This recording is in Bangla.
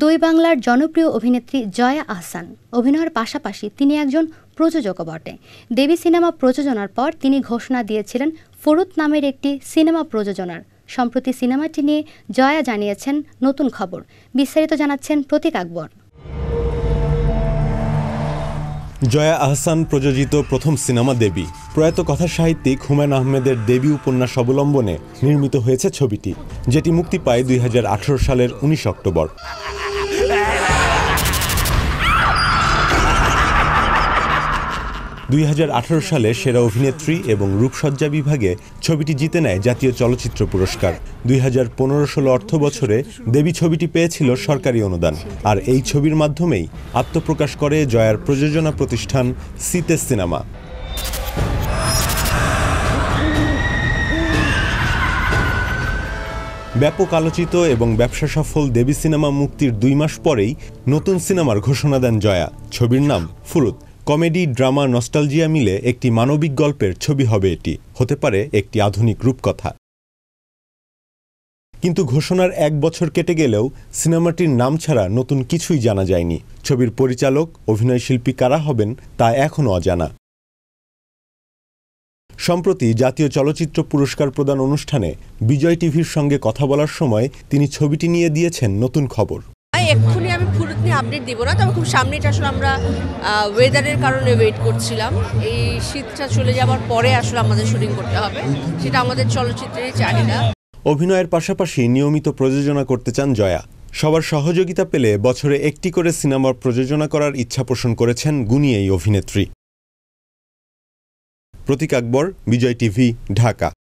দুই বাংলার জনপ্রিয় অভিনেত্রী জয়া আহসান অভিনয়ের পাশাপাশি তিনি একজন প্রযোজক বটে দেবী সিনেমা প্রযোজনার পর তিনি ঘোষণা দিয়েছিলেন ফরুত নামের একটি সিনেমা প্রযোজনার সম্প্রতি সিনেমাটি নিয়ে জয়া জানিয়েছেন নতুন খবর বিস্তারিত জানাচ্ছেন প্রতীক আকবর জয়া আহসান প্রযোজিত প্রথম সিনেমা দেবী প্রয়াত কথা সাহিত্যিক হুমায়ুন আহমেদের দেবী উপন্যাস অবলম্বনে নির্মিত হয়েছে ছবিটি যেটি মুক্তি পায় দুই সালের উনিশ অক্টোবর দুই সালে সেরা অভিনেত্রী এবং রূপসজ্জা বিভাগে ছবিটি জিতে নেয় জাতীয় চলচ্চিত্র পুরস্কার দুই হাজার পনেরো ষোলো অর্থ বছরে দেবী ছবিটি পেয়েছিল সরকারি অনুদান আর এই ছবির মাধ্যমেই আত্মপ্রকাশ করে জয়ার প্রযোজনা প্রতিষ্ঠান সিতে সিনেমা ব্যাপক আলোচিত এবং ব্যবসা সফল দেবী সিনেমা মুক্তির দুই মাস পরেই নতুন সিনেমার ঘোষণা দেন জয়া ছবির নাম ফুরুত কমেডি ড্রামা নস্টালজিয়া মিলে একটি মানবিক গল্পের ছবি হবে এটি হতে পারে একটি আধুনিক রূপকথা কিন্তু ঘোষণার এক বছর কেটে গেলেও সিনেমাটির নাম ছাড়া নতুন কিছুই জানা যায়নি ছবির পরিচালক অভিনয়শিল্পী কারা হবেন তা এখনও অজানা সম্প্রতি জাতীয় চলচ্চিত্র পুরস্কার প্রদান অনুষ্ঠানে বিজয় টিভির সঙ্গে কথা বলার সময় তিনি ছবিটি নিয়ে দিয়েছেন নতুন খবর এখনই আপডেট দিব না তবে খুব সামনে এটা আসলে আমরা ওয়েদারের কারণে ওয়েট করছিলাম এই শীতটা চলে যাওয়ার পরে আসলে আমাদের শুটিং করতে হবে সেটা আমাদের চলচ্চিত্রেরই চাহিদা অভিনয়ের পাশাপাশি নিয়মিত প্রযোজনা করতে চান জয়া সবার সহযোগিতা পেলে বছরে একটি করে সিনেমার প্রযোজনা করার ইচ্ছা পোষণ করেছেন গুণী এই অভিনেত্রী প্রতীক আকবর বিজয় টিভি ঢাকা